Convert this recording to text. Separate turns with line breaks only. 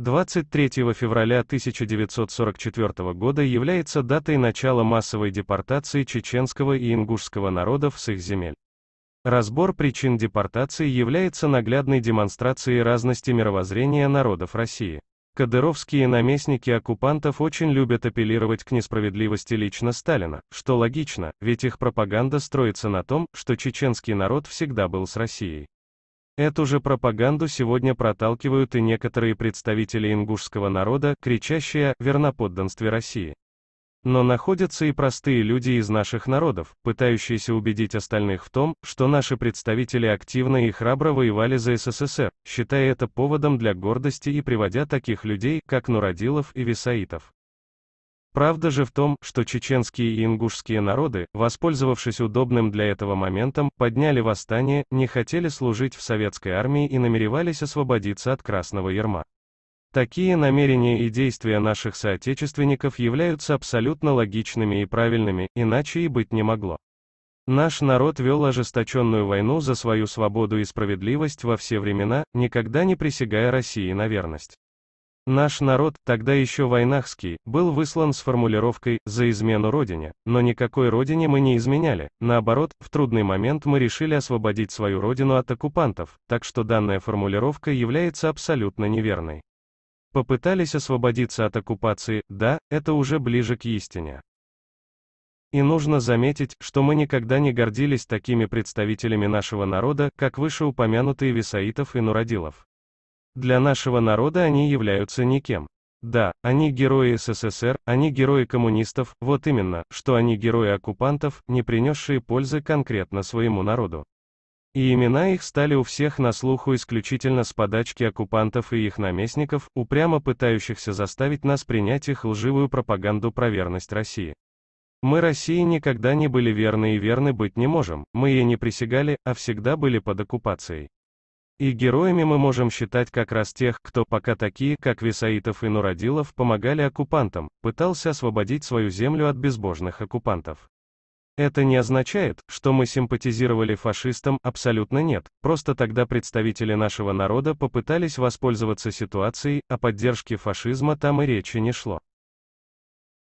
23 февраля 1944 года является датой начала массовой депортации чеченского и ингушского народов с их земель. Разбор причин депортации является наглядной демонстрацией разности мировоззрения народов России. Кадыровские наместники оккупантов очень любят апеллировать к несправедливости лично Сталина, что логично, ведь их пропаганда строится на том, что чеченский народ всегда был с Россией. Эту же пропаганду сегодня проталкивают и некоторые представители ингушского народа, кричащие о верноподданстве России. Но находятся и простые люди из наших народов, пытающиеся убедить остальных в том, что наши представители активно и храбро воевали за СССР, считая это поводом для гордости и приводя таких людей, как Нурадилов и Висаитов. Правда же в том, что чеченские и ингушские народы, воспользовавшись удобным для этого моментом, подняли восстание, не хотели служить в советской армии и намеревались освободиться от красного ярма. Такие намерения и действия наших соотечественников являются абсолютно логичными и правильными, иначе и быть не могло. Наш народ вел ожесточенную войну за свою свободу и справедливость во все времена, никогда не присягая России на верность. Наш народ, тогда еще войнахский, был выслан с формулировкой «за измену Родине», но никакой Родине мы не изменяли, наоборот, в трудный момент мы решили освободить свою Родину от оккупантов, так что данная формулировка является абсолютно неверной. Попытались освободиться от оккупации, да, это уже ближе к истине. И нужно заметить, что мы никогда не гордились такими представителями нашего народа, как вышеупомянутые Висаитов и Нурадилов. Для нашего народа они являются никем. Да, они герои СССР, они герои коммунистов, вот именно, что они герои оккупантов, не принесшие пользы конкретно своему народу. И имена их стали у всех на слуху исключительно с подачки оккупантов и их наместников, упрямо пытающихся заставить нас принять их лживую пропаганду про верность России. Мы России никогда не были верны и верны быть не можем, мы ей не присягали, а всегда были под оккупацией. И героями мы можем считать как раз тех, кто пока такие, как Висаитов и Нурадилов, помогали оккупантам, пытался освободить свою землю от безбожных оккупантов. Это не означает, что мы симпатизировали фашистам, абсолютно нет, просто тогда представители нашего народа попытались воспользоваться ситуацией, о а поддержке фашизма там и речи не шло.